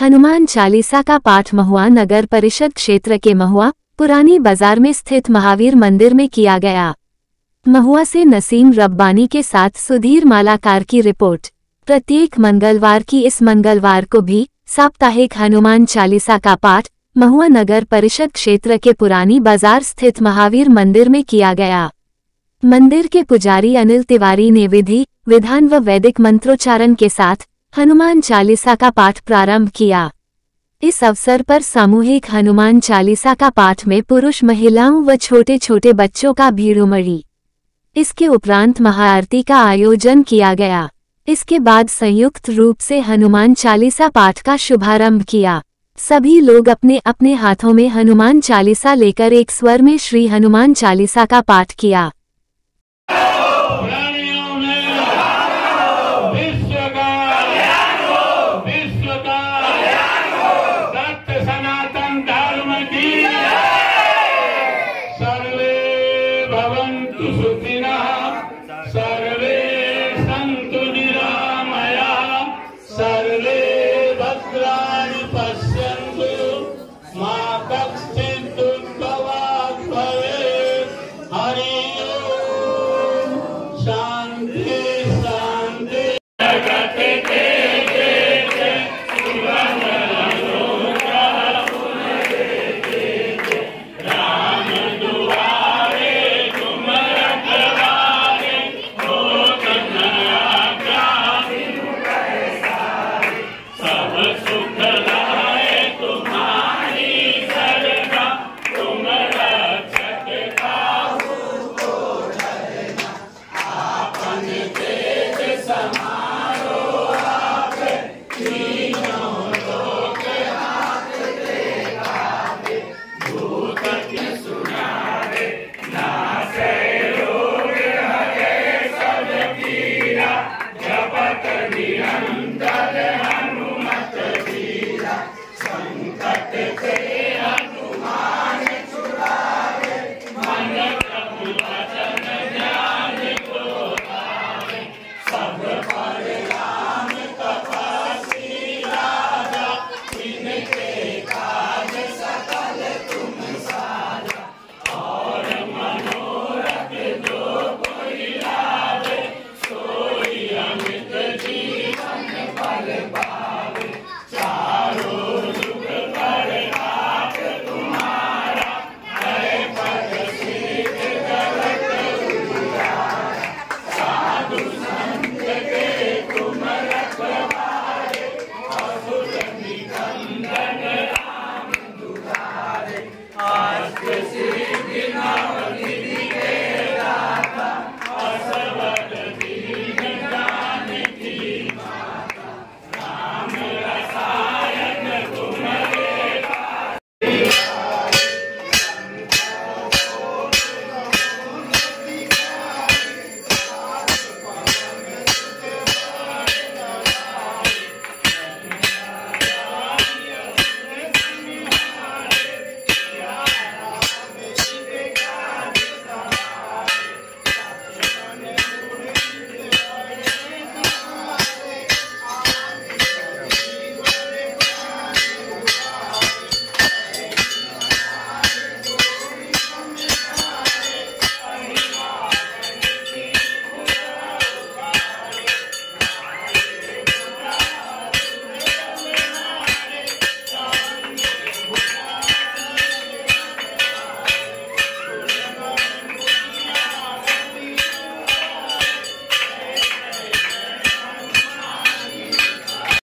हनुमान चालीसा का पाठ महुआ नगर परिषद क्षेत्र के महुआ पुरानी बाजार में स्थित महावीर मंदिर में किया गया महुआ से नसीम रब्बानी के साथ सुधीर मालाकार की रिपोर्ट प्रत्येक मंगलवार की इस मंगलवार को भी साप्ताहिक हनुमान चालीसा का पाठ महुआ नगर परिषद क्षेत्र के पुरानी बाजार स्थित महावीर मंदिर में किया गया मंदिर के पुजारी अनिल तिवारी ने विधि विधान व वैदिक मंत्रोच्चारण के साथ हनुमान चालीसा का पाठ प्रारंभ किया इस अवसर पर सामूहिक हनुमान चालीसा का पाठ में पुरुष महिलाओं व छोटे छोटे बच्चों का भीड़ उमड़ी इसके उपरांत महाआरती का आयोजन किया गया इसके बाद संयुक्त रूप से हनुमान चालीसा पाठ का शुभारंभ किया सभी लोग अपने अपने हाथों में हनुमान चालीसा लेकर एक स्वर में श्री हनुमान चालीसा का पाठ किया